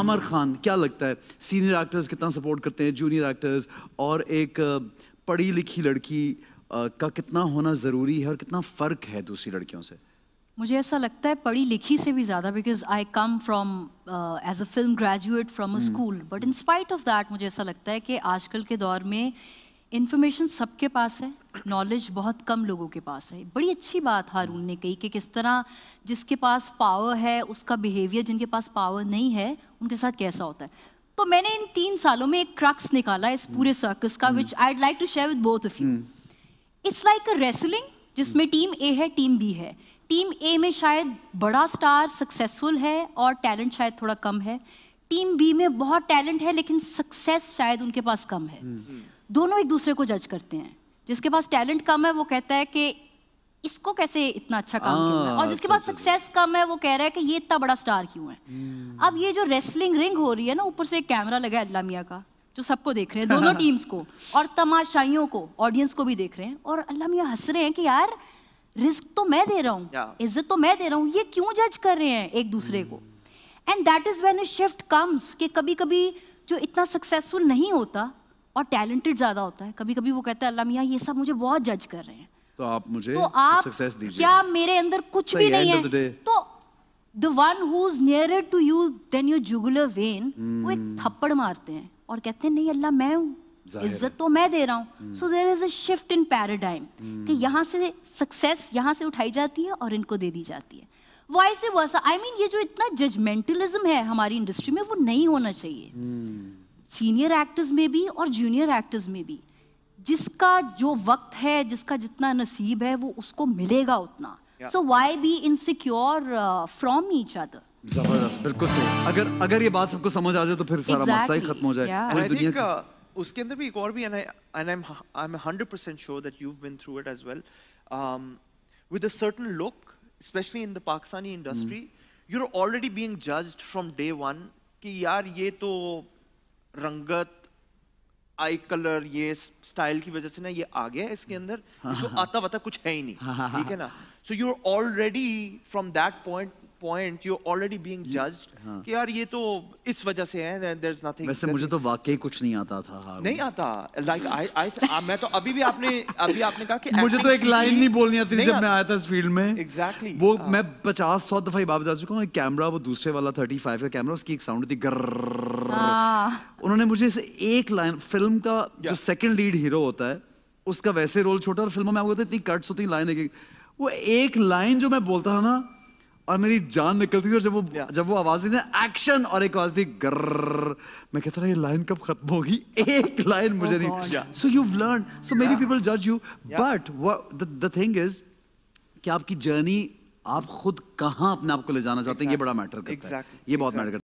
अमर खान क्या लगता है सीनियर एक्टर्स कितना सपोर्ट करते हैं जूनियर एक्टर्स और एक पढ़ी लिखी लड़की का कितना होना ज़रूरी है और कितना फ़र्क है दूसरी लड़कियों से मुझे ऐसा लगता है पढ़ी लिखी से भी ज़्यादा because I come from as a film graduate from a school but in spite of that मुझे ऐसा लगता है कि आजकल के दौर में इन्फॉर्मेशन सबके पास है नॉलेज बहुत कम लोगों के पास है बड़ी अच्छी बात हारून ने कही कि किस तरह जिसके पास पावर है उसका बिहेवियर जिनके पास पावर नहीं है उनके साथ कैसा होता है तो मैंने इन तीन सालों में एक क्रक्स निकाला इस पूरे सर्कस हम्म। का which I like to share with both of you it's like a wrestling जिसमें टीम हम्म। ए है टीम बी है टीम ए में शायद बड़ा स्टार सक्सेसफुल है और टैलेंट शायद थोड़ा कम है टीम बी में बहुत टैलेंट है लेकिन सक्सेस शायद उनके पास कम है हम्म। दोनों एक दूसरे को जज करते हैं जिसके पास टैलेंट कम है वो कहता है कि इसको कैसे इतना अच्छा काम हाँ, क्यों है और जिसके अच्छा, पास सक्सेस अच्छा, अच्छा। कम है वो कह रहा है कि ये इतना बड़ा स्टार क्यों है हम्म। अब ये जो रेसलिंग रिंग हो रही है ना ऊपर से एक कैमरा लगा है अल्लाह मियाँ का जो सबको देख रहे हैं दोनों टीम्स को और तमाशाइयों को ऑडियंस को भी देख रहे हैं और अल्लाह मियाँ हंस रहे हैं कि यार रिस्क तो मैं दे रहा हूँ इज्जत तो मैं दे रहा हूँ ये क्यों जज कर रहे हैं एक दूसरे को and that is when a shift comes कि कभी कभी जो इतना सक्सेसफुल नहीं होता और टैलेंटेड ज्यादा होता है कभी कभी वो कहता है अल्लाह मियाँ ये सब मुझे बहुत जज कर रहे हैं तो आप मुझे तो आप सक्सेस दीजिए क्या मेरे अंदर कुछ भी नहीं है तो the one who is nearer to you than your jugular vein वो एक hmm. थप्पड़ मारते हैं और कहते हैं नहीं अल्लाह मैं हूँ इज्जत तो मैं दे रहा हूँ so there is a shift in paradigm कि hmm. यहाँ से सक्सेस यहाँ से उठाई जाती है और इनको दे दी जाती है वॉइस वर्सा आई मीन ये जो इतना जजमेंटलिज्म है हमारी इंडस्ट्री में वो नहीं होना चाहिए hmm. सीनियर एक्टर्स में भी और जूनियर एक्टर्स में भी जिसका जो वक्त है जिसका जितना नसीब है वो उसको मिलेगा उतना so why be insecure from each other जबरदस्त बिल्कुल सही अगर अगर ये बात सबको समझ आ जाए तो फिर सारा exactly. मसला ही खत्म हो जाए yeah. पूरी दुनिया का uh, उसके अंदर भी एक और भी and I I am I am 100% sure that you have been through it as well with a certain look specially in the Pakistani industry you are already being judged from day 1 कि यार ये तो रंगत आई कलर ये style की वजह से ना ये आ गया इसके अंदर हाँ, इसको हाँ, हाँ। आता वाता कुछ है ही नहीं ठीक है ना so you are already from that point point you already being judged कि यार ये तो इस वजह से है देयर इज नथिंग वैसे मुझे तो वाकई कुछ नहीं आता था हाँ, नहीं आता लाइक आई आई मैं तो अभी भी आपने अभी आपने कहा कि मुझे तो एक लाइन नहीं बोलनी आती जब मैं आया था इस फील्ड में एग्जैक्टली वो हाँ। मैं 50 100 दफा ही बाप जा चुका हूं कैमरा वो दूसरे वाला 35 का कैमरा उसकी एक साउंड थी गर्र उन्होंने मुझे इस एक लाइन फिल्म का जो सेकंड लीड हीरो होता है उसका वैसे रोल छोटा और फिल्मों में आपको इतनी कट्स होती लाइन है कि वो एक लाइन जो मैं बोलता था ना और मेरी जान निकलती थी और जब वो yeah. जब वो आवाज थी एक्शन और एक आवाज थी गर्र मैं कहता था ये लाइन कब खत्म होगी एक लाइन oh मुझे oh नहीं so you learn so many people जज you but the thing is कि आपकी जर्नी आप खुद कहां अपने आप को ले जाना चाहते exactly. हैं ये बड़ा मैटर करता exactly. है ये exactly. बहुत मैटर करता